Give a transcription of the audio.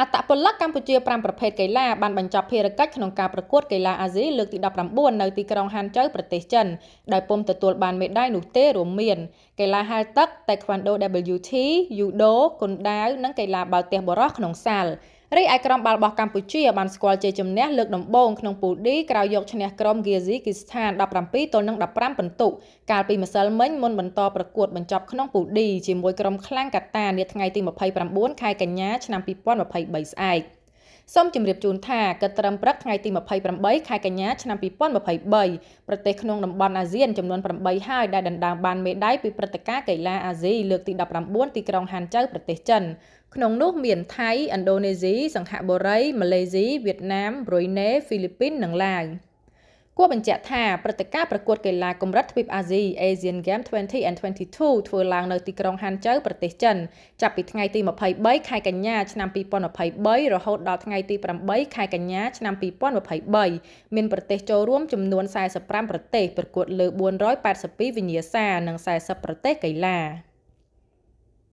អត្តពលិកកម្ពុជា5ប្រភេទកីឡាបានបញ្ចប់ភារកិច្ចក្នុងការប្រកួតកីឡាអាស៊ីលើកទី19នៅទីក្រុងហានចៅប្រទេសចិនដោយពុំទទួលបានមេដាយនោះទេរួមមានកីឡាហាលទឹក Taekwondo WT, Judo, គុនដាវនិងកីឡាបាល់ទះបរោះក្នុងសាល។រីឯក្រុមបាល់បោះកម្ពុជាបានស្គាល់ជ័យជំនះលើកដំបូងក្នុងពូល D ក្រោយយកឈ្នះក្រុមហ្គាស៊ីគីស្ថាន17ទល់នឹង15ពិន្ទុកាលពីម្សិលមិញមុនបន្តប្រកួតបញ្ចប់ក្នុងពូល D ជាមួយក្រុមខ្លាំងកាតានាថ្ងៃទី29ខែកញ្ញាឆ្នាំ2023ស្អែក។សូមជម្រាបជូនថាកិត្តិត្រឹមព្រឹកថ្ងៃទី28ខែកញ្ញាឆ្នាំ2023ប្រទេសក្នុងតំបន់អាស៊ានចំនួន8ហើយដែលដណ្ដើមបានមេដាយពីព្រឹត្តិការណ៍កីឡាអាស៊ីលើកទី19ទីក្រុងហានចៅប្រទេសចិនក្នុងនោះមានថៃឥណ្ឌូនេស៊ីសង្ហបុរីម៉ាឡេស៊ីវៀតណាមប៊្រុយណេហ្វីលីពីននិងឡាវ។គួរបញ្ជាក់ថាព្រឹត្តិការណ៍ប្រកួតកីឡាកម្រិតទ្វីបអាស៊ី Asian Games 20 and 22 ធ្វើឡើងនៅទីក្រុងហានចៅប្រទេសចិនចាប់ពីថ្ងៃទី23ខែកញ្ញាឆ្នាំ2023រហូតដល់ថ្ងៃទី8ខែកញ្ញាឆ្នាំ2023មានប្រទេសចូលរួមចំនួន45ប្រទេសប្រកួតលើ482វិញ្ញាសា និង40ប្រទេសកីឡា។